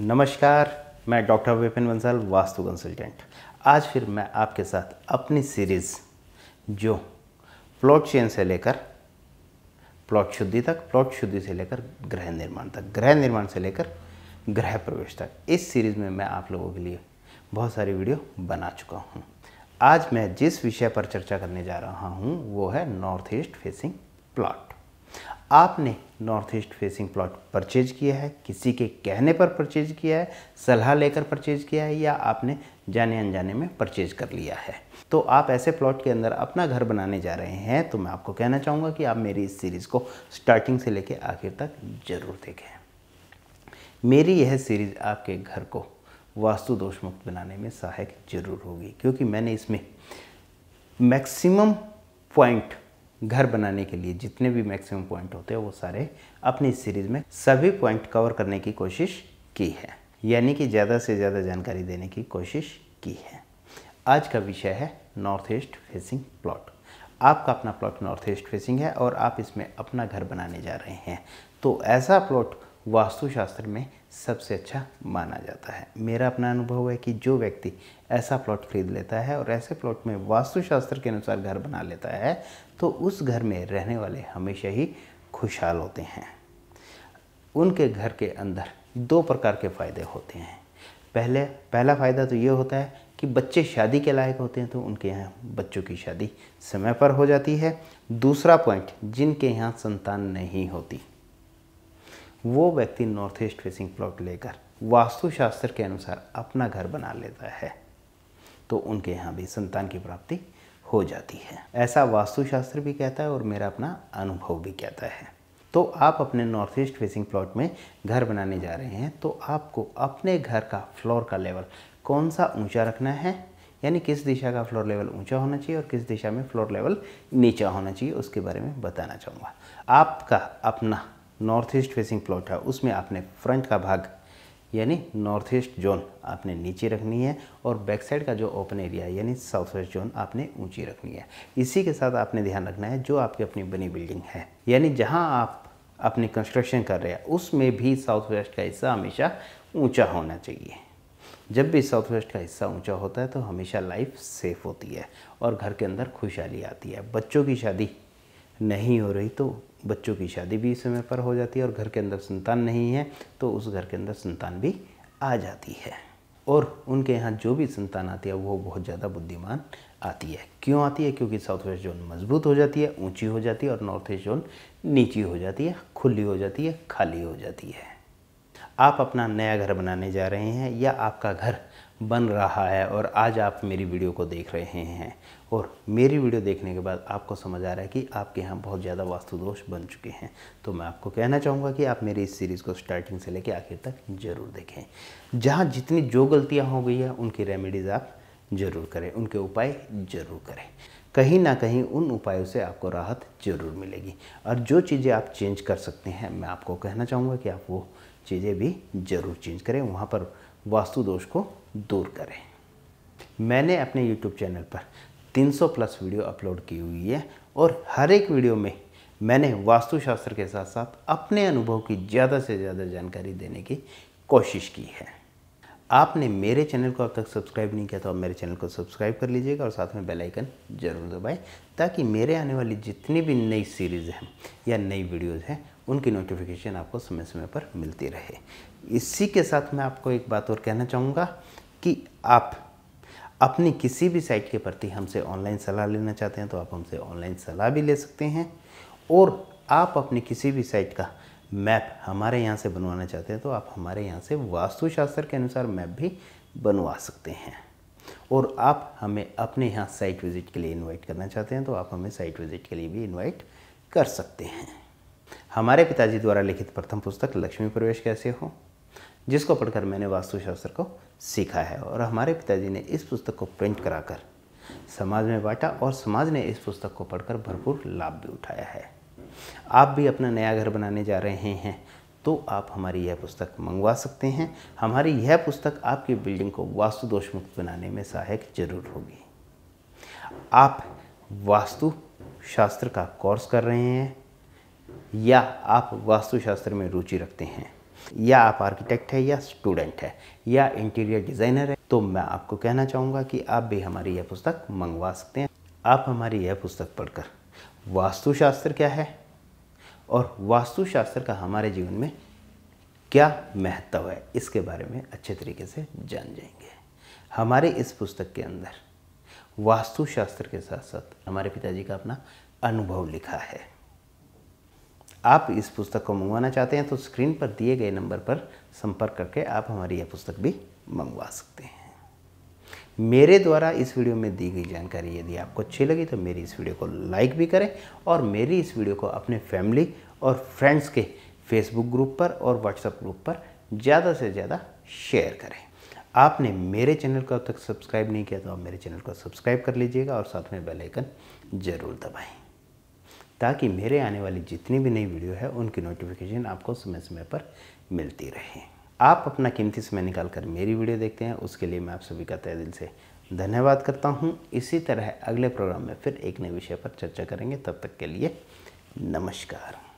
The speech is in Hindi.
नमस्कार मैं डॉक्टर विपिन बंसल वास्तु कंसल्टेंट आज फिर मैं आपके साथ अपनी सीरीज़ जो प्लॉट चेन से लेकर प्लॉट शुद्धि तक प्लॉट शुद्धि से लेकर ग्रह निर्माण तक ग्रह निर्माण से लेकर ग्रह प्रवेश तक इस सीरीज़ में मैं आप लोगों के लिए बहुत सारी वीडियो बना चुका हूँ आज मैं जिस विषय पर चर्चा करने जा रहा हूँ वो है नॉर्थ ईस्ट फेसिंग प्लॉट आपने north east facing plot purchase किया है किसी के कहने पर परचेज किया है सलाह लेकर परचेज किया है या आपने जाने अनजाने में परचेज कर लिया है तो आप ऐसे प्लॉट के अंदर अपना घर बनाने जा रहे हैं तो मैं आपको कहना चाहूँगा कि आप मेरी इस सीरीज़ को स्टार्टिंग से लेकर आखिर तक ज़रूर देखें मेरी यह सीरीज़ आपके घर को वास्तु दोष मुक्त बनाने में सहायक जरूर होगी क्योंकि मैंने इसमें मैक्सिमम पॉइंट घर बनाने के लिए जितने भी मैक्सिमम पॉइंट होते हैं वो सारे अपनी सीरीज़ में सभी पॉइंट कवर करने की कोशिश की है यानी कि ज़्यादा से ज़्यादा जानकारी देने की कोशिश की है आज का विषय है नॉर्थ ईस्ट फेसिंग प्लॉट आपका अपना प्लॉट नॉर्थ ईस्ट फेसिंग है और आप इसमें अपना घर बनाने जा रहे हैं तो ऐसा प्लॉट वास्तुशास्त्र में सबसे अच्छा माना जाता है मेरा अपना अनुभव है कि जो व्यक्ति ऐसा प्लॉट खरीद लेता है और ऐसे प्लॉट में वास्तुशास्त्र के अनुसार घर बना लेता है तो उस घर में रहने वाले हमेशा ही खुशहाल होते हैं उनके घर के अंदर दो प्रकार के फ़ायदे होते हैं पहले पहला फ़ायदा तो ये होता है कि बच्चे शादी के लायक होते हैं तो उनके यहाँ बच्चों की शादी समय पर हो जाती है दूसरा पॉइंट जिनके यहाँ संतान नहीं होती वो व्यक्ति नॉर्थ ईस्ट फेसिंग प्लॉट लेकर वास्तुशास्त्र के अनुसार अपना घर बना लेता है तो उनके यहाँ भी संतान की प्राप्ति हो जाती है ऐसा वास्तुशास्त्र भी कहता है और मेरा अपना अनुभव भी कहता है तो आप अपने नॉर्थ ईस्ट फेसिंग प्लॉट में घर बनाने जा रहे हैं तो आपको अपने घर का फ्लोर का लेवल कौन सा ऊंचा रखना है यानी किस दिशा का फ्लोर लेवल ऊंचा होना चाहिए और किस दिशा में फ्लोर लेवल नीचा होना चाहिए उसके बारे में बताना चाहूँगा आपका अपना नॉर्थ ईस्ट फेसिंग प्लॉट है उसमें आपने फ्रंट का भाग यानी नॉर्थ ईस्ट जोन आपने नीचे रखनी है और बैक साइड का जो ओपन एरिया है यानी साउथ वेस्ट जोन आपने ऊंची रखनी है इसी के साथ आपने ध्यान रखना है जो आपकी अपनी बनी बिल्डिंग है यानी जहां आप अपनी कंस्ट्रक्शन कर रहे हैं उसमें भी साउथ वेस्ट का हिस्सा हमेशा ऊंचा होना चाहिए जब भी साउथ वेस्ट का हिस्सा ऊँचा होता है तो हमेशा लाइफ सेफ होती है और घर के अंदर खुशहाली आती है बच्चों की शादी नहीं हो रही तो बच्चों की शादी भी समय पर हो जाती है और घर के अंदर संतान नहीं है तो उस घर के अंदर संतान भी आ जाती है और उनके यहाँ जो भी संतान आती है वो बहुत ज़्यादा बुद्धिमान आती है क्यों आती है क्योंकि साउथ वेस्ट जोन मजबूत हो जाती है ऊंची हो जाती है और नॉर्थ ईस्ट जोन नीची हो जाती है खुली हो जाती है खाली हो जाती है आप अपना नया घर बनाने जा रहे हैं या आपका घर बन रहा है और आज आप मेरी वीडियो को देख रहे हैं और मेरी वीडियो देखने के बाद आपको समझ आ रहा है कि आपके यहाँ बहुत ज़्यादा वास्तु दोष बन चुके हैं तो मैं आपको कहना चाहूँगा कि आप मेरी इस सीरीज़ को स्टार्टिंग से लेकर आखिर तक ज़रूर देखें जहाँ जितनी जो गलतियाँ हो गई हैं उनकी रेमेडीज़ आप ज़रूर करें उनके उपाय ज़रूर करें कहीं ना कहीं उन उपायों से आपको राहत ज़रूर मिलेगी और जो चीज़ें आप चेंज कर सकते हैं मैं आपको कहना चाहूँगा कि आप वो चीज़ें भी ज़रूर चेंज करें वहाँ पर वास्तु दोष को दूर करें मैंने अपने YouTube चैनल पर 300 प्लस वीडियो अपलोड की हुई है और हर एक वीडियो में मैंने वास्तुशास्त्र के साथ साथ अपने अनुभव की ज़्यादा से ज़्यादा जानकारी देने की कोशिश की है आपने मेरे चैनल को अब तक सब्सक्राइब नहीं किया तो आप मेरे चैनल को सब्सक्राइब कर लीजिएगा और साथ में बेल आइकन जरूर दबाएं ताकि मेरे आने वाली जितनी भी नई सीरीज़ हैं या नई वीडियोज़ हैं उनकी नोटिफिकेशन आपको समय समय पर मिलती रहे इसी के साथ मैं आपको एक बात और कहना चाहूँगा कि आप अपनी किसी भी साइट के प्रति हमसे ऑनलाइन सलाह लेना चाहते हैं तो आप हमसे ऑनलाइन सलाह भी ले सकते हैं और आप अपनी किसी भी साइट का मैप हमारे यहाँ से बनवाना चाहते हैं तो आप हमारे यहाँ से वास्तुशास्त्र के अनुसार मैप भी बनवा सकते हैं और आप हमें अपने यहाँ साइट विज़िट के लिए इनवाइट करना चाहते हैं तो आप हमें साइट विज़िट के लिए भी इनवाइट कर सकते हैं हमारे पिताजी द्वारा लिखित प्रथम पुस्तक लक्ष्मी प्रवेश कैसे हो जिसको पढ़कर मैंने वास्तुशास्त्र को सीखा है और हमारे पिताजी ने इस पुस्तक को प्रिंट कराकर समाज में बांटा और समाज ने इस पुस्तक को पढ़कर भरपूर लाभ भी उठाया है आप भी अपना नया घर बनाने जा रहे हैं तो आप हमारी यह पुस्तक मंगवा सकते हैं हमारी यह पुस्तक आपकी बिल्डिंग को वास्तु दोष मुक्त बनाने में सहायक जरूर होगी आप वास्तु शास्त्र का कोर्स कर रहे हैं या आप वास्तुशास्त्र में रुचि रखते हैं या आप आर्किटेक्ट है या स्टूडेंट है या इंटीरियर डिज़ाइनर है तो मैं आपको कहना चाहूँगा कि आप भी हमारी यह पुस्तक मंगवा सकते हैं आप हमारी यह पुस्तक पढ़कर वास्तुशास्त्र क्या है और वास्तुशास्त्र का हमारे जीवन में क्या महत्व है इसके बारे में अच्छे तरीके से जान जाएंगे हमारे इस पुस्तक के अंदर वास्तुशास्त्र के साथ साथ हमारे पिताजी का अपना अनुभव लिखा है आप इस पुस्तक को मंगवाना चाहते हैं तो स्क्रीन पर दिए गए नंबर पर संपर्क करके आप हमारी यह पुस्तक भी मंगवा सकते हैं मेरे द्वारा इस वीडियो में दी गई जानकारी यदि आपको अच्छी लगी तो मेरी इस वीडियो को लाइक भी करें और मेरी इस वीडियो को अपने फैमिली और फ्रेंड्स के फेसबुक ग्रुप पर और व्हाट्सएप ग्रुप पर ज़्यादा से ज़्यादा शेयर करें आपने मेरे चैनल को अब तक सब्सक्राइब नहीं किया तो आप मेरे चैनल को सब्सक्राइब कर लीजिएगा और साथ में बेल आइकन ज़रूर दबाएं ताकि मेरे आने वाली जितनी भी नई वीडियो है उनकी नोटिफिकेशन आपको समय समय पर मिलती रहे आप अपना कीमती समय निकाल कर मेरी वीडियो देखते हैं उसके लिए मैं आप सभी का तय दिल से धन्यवाद करता हूँ इसी तरह अगले प्रोग्राम में फिर एक नए विषय पर चर्चा करेंगे तब तक के लिए नमस्कार